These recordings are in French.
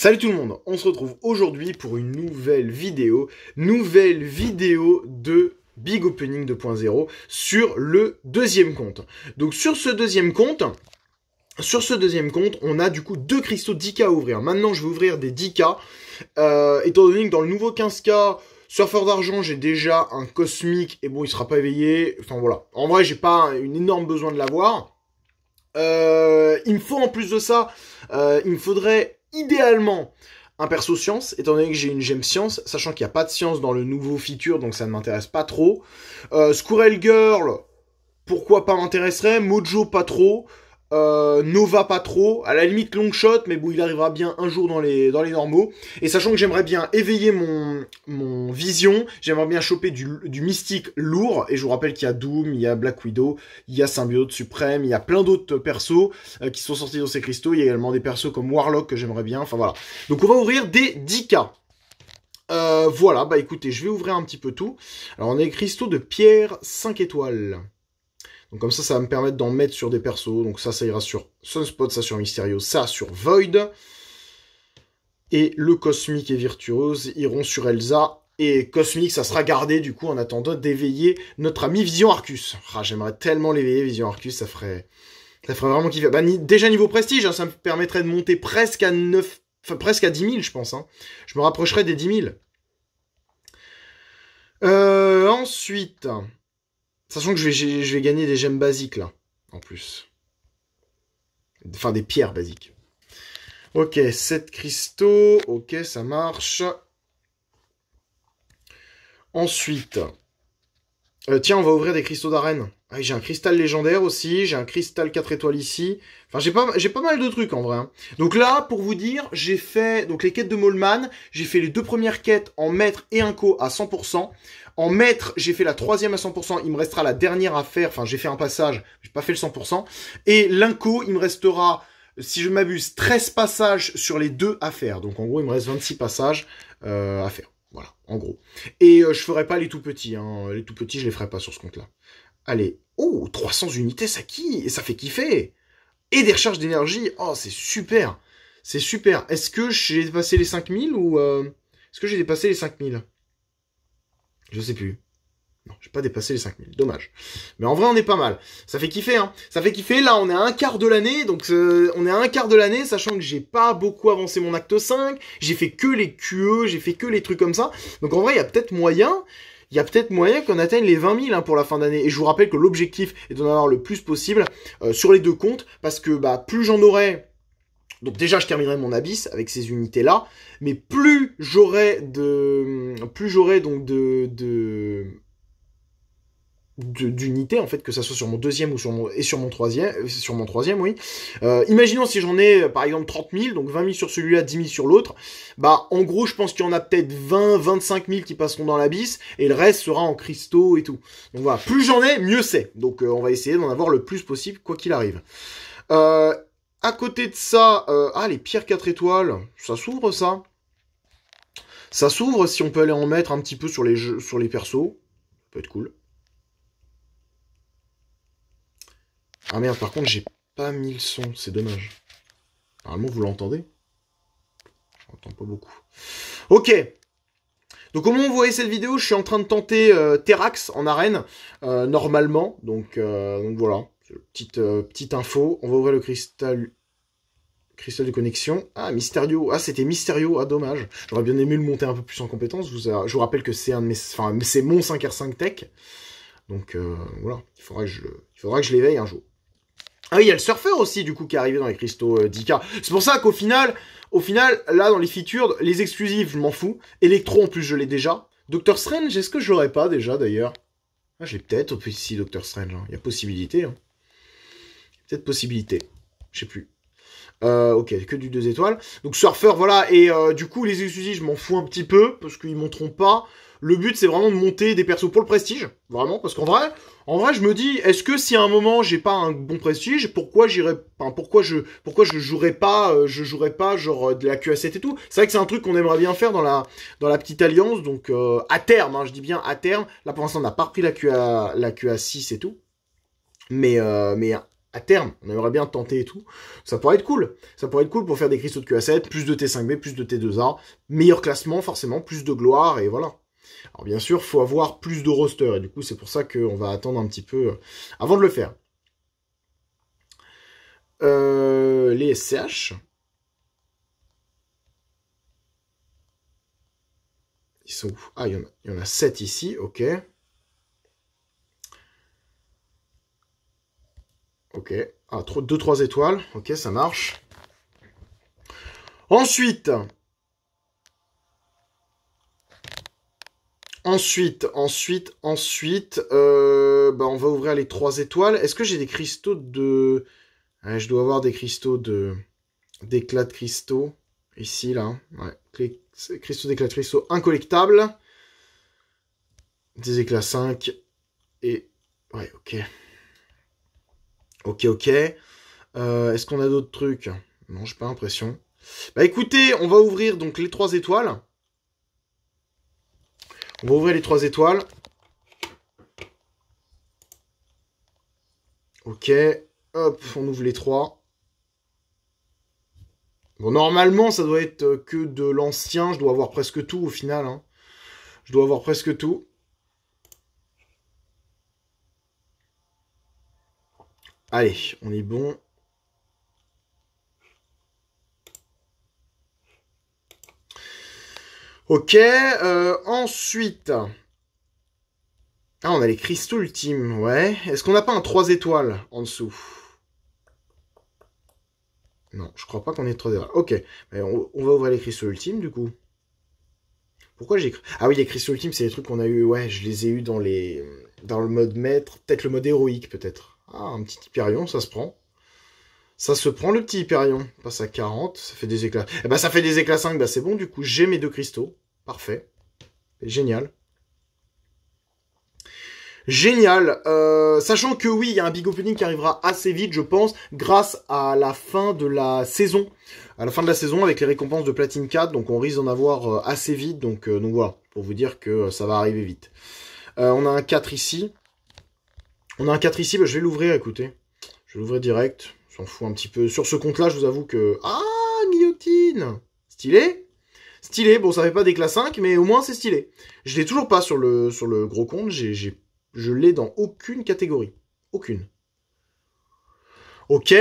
Salut tout le monde, on se retrouve aujourd'hui pour une nouvelle vidéo, nouvelle vidéo de Big Opening 2.0 sur le deuxième compte. Donc sur ce deuxième compte, sur ce deuxième compte, on a du coup deux cristaux 10K à ouvrir. Maintenant je vais ouvrir des 10K, euh, étant donné que dans le nouveau 15K... Surfeur d'argent, j'ai déjà un cosmique et bon, il sera pas éveillé. Enfin voilà. En vrai, j'ai pas un, une énorme besoin de l'avoir. Euh, il me faut en plus de ça, euh, il me faudrait idéalement un perso science, étant donné que j'ai une gemme science, sachant qu'il n'y a pas de science dans le nouveau feature, donc ça ne m'intéresse pas trop. Euh, Squirrel Girl, pourquoi pas m'intéresserait. Mojo, pas trop. Euh, Nova pas trop, à la limite long shot, mais bon il arrivera bien un jour dans les, dans les normaux. Et sachant que j'aimerais bien éveiller mon, mon vision, j'aimerais bien choper du, du mystique lourd, et je vous rappelle qu'il y a Doom, il y a Black Widow, il y a Symbiote Suprême, il y a plein d'autres persos euh, qui sont sortis dans ces cristaux, il y a également des persos comme Warlock que j'aimerais bien, enfin voilà. Donc on va ouvrir des 10K. Euh, voilà, bah écoutez, je vais ouvrir un petit peu tout. Alors on a cristaux de pierre 5 étoiles. Donc comme ça, ça va me permettre d'en mettre sur des persos. Donc ça, ça ira sur Sunspot, ça sur Mysterio, ça sur Void. Et le Cosmique et Virtuose iront sur Elsa. Et Cosmique, ça sera gardé du coup en attendant d'éveiller notre ami Vision Arcus. Ah, j'aimerais tellement l'éveiller, Vision Arcus, ça ferait... Ça ferait vraiment kiffer. Bah, déjà niveau prestige, hein, ça me permettrait de monter presque à 9... presque à 10 000, je pense. Hein. Je me rapprocherais des 10 000. Euh, ensuite, Sachant que je vais, gagner des gemmes basiques là, en plus. Enfin, des pierres basiques. Ok, 7 cristaux. Ok, ça marche. Ensuite, euh, tiens, on va ouvrir des cristaux d'arène. Ah j'ai un cristal légendaire aussi, j'ai un cristal 4 étoiles ici. Enfin, j'ai pas, j'ai pas mal de trucs en vrai. Hein. Donc là, pour vous dire, j'ai fait donc les quêtes de Molman. J'ai fait les deux premières quêtes en maître et un à 100%. En maître, j'ai fait la troisième à 100%. Il me restera la dernière à faire. Enfin, j'ai fait un passage, j'ai pas fait le 100%. Et l'inco, il me restera, si je m'abuse, 13 passages sur les deux à faire. Donc en gros, il me reste 26 passages euh, à faire en gros. Et euh, je ferai pas les tout petits, hein. les tout petits, je les ferai pas sur ce compte-là. Allez, oh, 300 unités, ça qui Ça fait kiffer Et des recharges d'énergie, oh, c'est super C'est super Est-ce que j'ai dépassé les 5000 ou... Euh, est-ce que j'ai dépassé les 5000 Je sais plus. Non, j'ai pas dépassé les 5000, dommage. Mais en vrai, on est pas mal. Ça fait kiffer, hein. Ça fait kiffer, là, on est à un quart de l'année, donc euh, on est à un quart de l'année, sachant que j'ai pas beaucoup avancé mon acte 5, j'ai fait que les QE, j'ai fait que les trucs comme ça. Donc en vrai, il y a peut-être moyen il y a peut-être moyen qu'on atteigne les 20 000 hein, pour la fin d'année. Et je vous rappelle que l'objectif est d'en avoir le plus possible euh, sur les deux comptes, parce que bah, plus j'en aurai... Donc déjà, je terminerai mon abyss avec ces unités-là, mais plus j'aurai de... Plus j'aurai donc de d'unité en fait que ça soit sur mon deuxième ou sur mon et sur mon troisième sur mon troisième oui euh, imaginons si j'en ai par exemple 30 000 donc 20 000 sur celui-là 10 000 sur l'autre bah en gros je pense qu'il y en a peut-être 20 25 000 qui passeront dans l'abysse et le reste sera en cristaux et tout donc voilà plus j'en ai mieux c'est donc euh, on va essayer d'en avoir le plus possible quoi qu'il arrive euh, à côté de ça ah les pierres 4 étoiles ça s'ouvre ça ça s'ouvre si on peut aller en mettre un petit peu sur les jeux, sur les persos ça peut être cool Ah merde, par contre, j'ai pas mis le son, c'est dommage. Normalement, vous l'entendez J'entends pas beaucoup. Ok donc au moment où vous voyez cette vidéo, je suis en train de tenter Terrax euh, Terax en arène, euh, normalement. Donc, euh, voilà, petite, petite info. On va ouvrir le cristal cristal de connexion. Ah, Mysterio. Ah, c'était Mysterio. Ah, dommage. J'aurais bien aimé le monter un peu plus en compétence. je vous rappelle que c'est un de mes, enfin, c'est mon 5R5 Tech. Donc voilà, il faudra que je l'éveille un jour. Ah oui, il y a le surfeur aussi, du coup, qui est arrivé dans les cristaux 10K. Euh, c'est pour ça qu'au final, au final, là, dans les features, les exclusives, je m'en fous. Electro, en plus, je l'ai déjà. Doctor Strange, est-ce que je pas déjà, d'ailleurs ah, Je l'ai peut-être, ici, Doctor Strange. Hein. Il y a possibilité. Hein. Peut-être possibilité. Je sais plus. Euh, ok, que du 2 étoiles. Donc, surfeur, voilà. Et euh, du coup, les exclusives, je m'en fous un petit peu, parce qu'ils monteront pas. Le but, c'est vraiment de monter des persos pour le prestige. Vraiment, parce qu'en vrai, en vrai, je me dis, est-ce que si à un moment j'ai pas un bon prestige, pourquoi j'irai, enfin, pourquoi je, pourquoi je jouerais pas, euh, je jouerai pas genre euh, de la QA7 et tout. C'est vrai que c'est un truc qu'on aimerait bien faire dans la, dans la petite alliance. Donc euh, à terme, hein, je dis bien à terme. Là pour l'instant, on n'a pas repris la QA, la QA6 et tout. Mais, mais à terme, on aimerait bien tenter et tout. Ça pourrait être cool. Ça pourrait être cool pour faire des cristaux de QA7, plus de T5B, plus de T2A, meilleur classement forcément, plus de gloire et voilà. Alors bien sûr, faut avoir plus de roster, et du coup c'est pour ça qu'on va attendre un petit peu euh, avant de le faire. Euh, les SCH. Ils sont où Ah, il y, en a, il y en a 7 ici, ok. Ok. Ah, 2-3 étoiles. Ok, ça marche. Ensuite, Ensuite, ensuite, ensuite, euh, bah, on va ouvrir les trois étoiles. Est-ce que j'ai des cristaux de... je dois avoir des cristaux de... d'éclats de cristaux. Ici, là. Ouais. Cristaux d'éclats de cristaux incollectables. Des éclats 5. Et... Ouais, ok. Ok, ok. Euh, est-ce qu'on a d'autres trucs Non, j'ai pas l'impression. Bah écoutez, on va ouvrir donc les trois étoiles. On va ouvrir les trois étoiles. Ok. Hop, on ouvre les trois. Bon, normalement, ça doit être que de l'ancien. Je dois avoir presque tout au final. Hein. Je dois avoir presque tout. Allez, on est bon. Ok, euh, ensuite. Ah, on a les cristaux ultimes, ouais. Est-ce qu'on n'a pas un 3 étoiles en dessous Non, je crois pas qu'on ait 3 étoiles. Ok, Mais on, va ouvrir les cristaux ultimes du coup. Pourquoi j'ai Ah oui, les cristaux ultimes, c'est les trucs qu'on a eu. Ouais, je les ai eu dans les dans le mode maître, peut-être le mode héroïque, peut-être. Ah, un petit Hyperion, ça se prend. Ça se prend le petit Hyperion. Passe à 40, ça fait des éclats. Eh ben ça fait des éclats 5, bah c'est bon, du coup j'ai mes deux cristaux. Parfait. Génial. Génial. Euh, sachant que oui, il y a un big opening qui arrivera assez vite, je pense, grâce à la fin de la saison. À la fin de la saison, avec les récompenses de Platine 4, donc on risque d'en avoir euh, assez vite. Donc, euh, donc voilà, pour vous dire que ça va arriver vite. on a un 4 ici. On a un 4 ici, bah, je vais l'ouvrir, écoutez. Je vais l'ouvrir direct. J'en fous un petit peu. Sur ce compte-là, je vous avoue que... Ah, guillotine Stylé Stylé, bon, ça fait pas des classes 5, mais au moins c'est stylé. Je l'ai toujours pas sur le, sur le gros compte, j'ai j'ai je l'ai dans aucune catégorie. Aucune. Ok.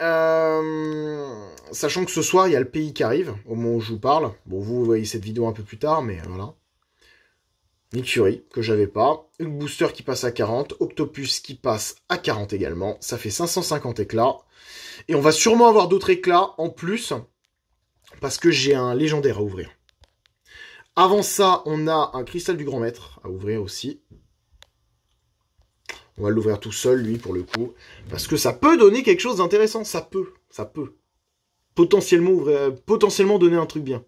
Euh, sachant que ce soir, il y a le pays qui arrive, au moment où je vous parle. Bon, vous, voyez cette vidéo un peu plus tard, mais voilà. Nick Fury, que j'avais pas. Une booster qui passe à 40. Octopus qui passe à 40 également. Ça fait 550 éclats. Et on va sûrement avoir d'autres éclats en plus parce que j'ai un légendaire à ouvrir. Avant ça, on a un cristal du grand maître à ouvrir aussi. On va l'ouvrir tout seul, lui, pour le coup. Parce que ça peut donner quelque chose d'intéressant. Ça peut. Ça peut. Potentiellement, euh, donner un truc bien.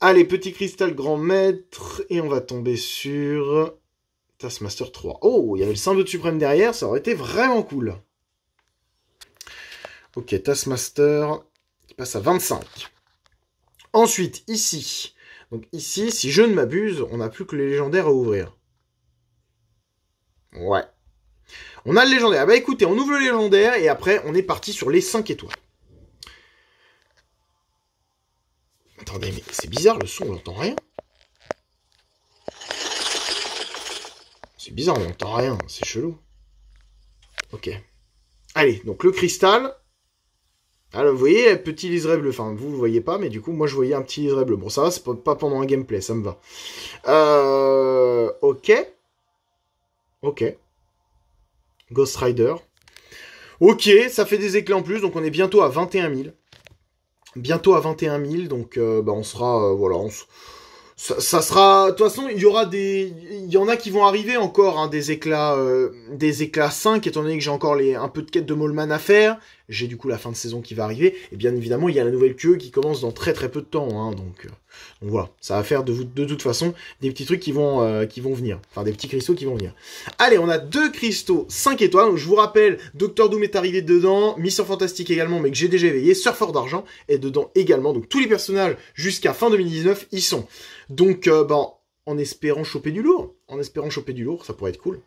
Allez, petit cristal grand maître. Et on va tomber sur... Taskmaster 3. Oh, il y avait le symbole suprême derrière. Ça aurait été vraiment cool. Ok, Taskmaster Il passe à 25. Ensuite, ici. Donc ici, si je ne m'abuse, on n'a plus que les légendaires à ouvrir. Ouais. On a le légendaire. Ah bah écoutez, on ouvre le légendaire et après, on est parti sur les 5 étoiles. Attendez, mais c'est bizarre, le son, on n'entend rien. C'est bizarre, on n'entend rien, c'est chelou. Ok. Allez, donc le cristal, alors, ah, vous voyez, petit liseré bleu. Enfin, vous ne voyez pas, mais du coup, moi, je voyais un petit liseré bleu. Bon, ça c'est pas pendant un gameplay, ça me va. Euh, ok. Ok. Ghost Rider. Ok, ça fait des éclats en plus, donc on est bientôt à 21 000. Bientôt à 21 000, donc euh, bah, on sera... Euh, voilà, ça, sera... De toute façon, il y aura des... Il y en a qui vont arriver encore, hein, des éclats des éclats 5, étant donné que j'ai encore un peu de quête de Molman à faire j'ai du coup la fin de saison qui va arriver, et bien évidemment, il y a la nouvelle queue qui commence dans très très peu de temps, hein, euh, donc, voilà, ça va faire de, toute façon des petits trucs qui vont, euh, qui vont venir, enfin des petits cristaux qui vont venir. Allez, on a deux cristaux cinq étoiles, donc je vous rappelle, Docteur Doom est arrivé dedans, Mission Fantastique également, mais que j'ai déjà éveillé, Surfer d'Argent est dedans également, donc tous les personnages jusqu'à fin 2019 y sont. Donc, euh, bon, en espérant choper du lourd, en espérant choper du lourd, ça pourrait être cool.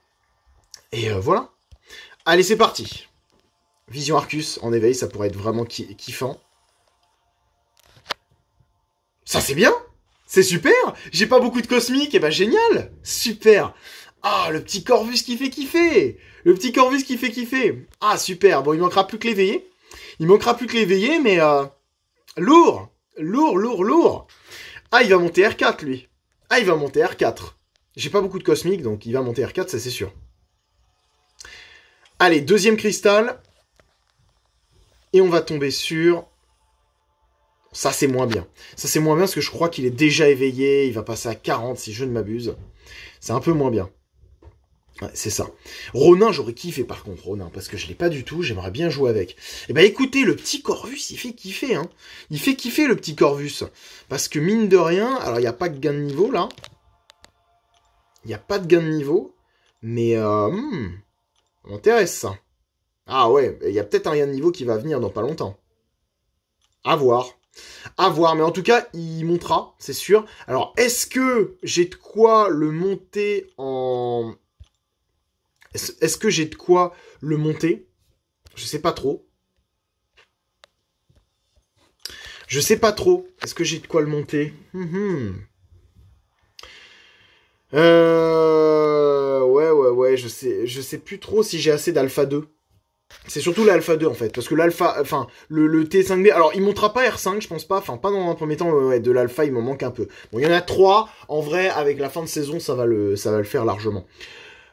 Et voilà. Allez, c'est parti Vision Arcus en éveil, ça pourrait être vraiment kiffant. Ça c'est bien C'est super J'ai pas beaucoup de cosmique, et bah génial Super Ah, le petit Corvus qui fait kiffer Le petit Corvus qui fait kiffer Ah, super Bon, il manquera plus que l'éveillé. Il manquera plus que l'éveillé, mais... Euh, lourd Lourd, lourd, lourd Ah, il va monter R4, lui. Ah, il va monter R4. J'ai pas beaucoup de cosmique, donc il va monter R4, ça c'est sûr. Allez, deuxième cristal et on va tomber sur ça c'est moins bien. Ça c'est moins bien parce que je crois qu'il est déjà éveillé, il va passer à 40 si je ne m'abuse. C'est un peu moins bien. c'est ça. Ronin, j'aurais kiffé par contre Ronin, parce que je l'ai pas du tout, j'aimerais bien jouer avec. Eh ben écoutez, le petit Corvus, il fait kiffer, hein. Il fait kiffer le petit Corvus. Parce que mine de rien, alors il n'y a pas de gain de niveau là. Il n'y a pas de gain de niveau. Mais euh. On hmm, m'intéresse ça. Ah ouais, il y a peut-être un rien de niveau qui va venir dans pas longtemps. À voir. À voir, mais en tout cas, il montera, c'est sûr. Alors, est-ce que j'ai de quoi le monter en. Est-ce que j'ai de quoi le monter Je sais pas trop. Je sais pas trop. Est-ce que j'ai de quoi le monter hmm, hmm. euh... Ouais, ouais, ouais, je sais, je sais plus trop si j'ai assez d'alpha 2. C'est surtout l'alpha 2 en fait, parce que l'alpha, enfin le, T5B, alors il montera pas R5, je pense pas, enfin pas dans un premier temps, euh, ouais, de l'alpha il m'en manque un peu. Bon, il y en a trois, en vrai, avec la fin de saison, ça va le, ça va le faire largement.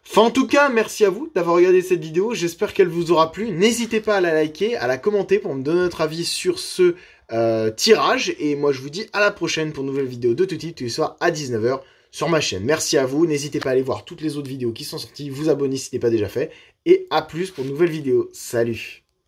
Enfin, en tout cas, merci à vous d'avoir regardé cette vidéo. J'espère qu'elle vous aura plu. N'hésitez pas à la liker, à la commenter pour me donner votre avis sur ce euh, tirage. Et moi, je vous dis à la prochaine pour une nouvelle vidéo de type, tous les soirs à 19h sur ma chaîne. Merci à vous. N'hésitez pas à aller voir toutes les autres vidéos qui sont sorties. Vous abonnez si ce n'est pas déjà fait et à plus pour une nouvelle vidéo. Salut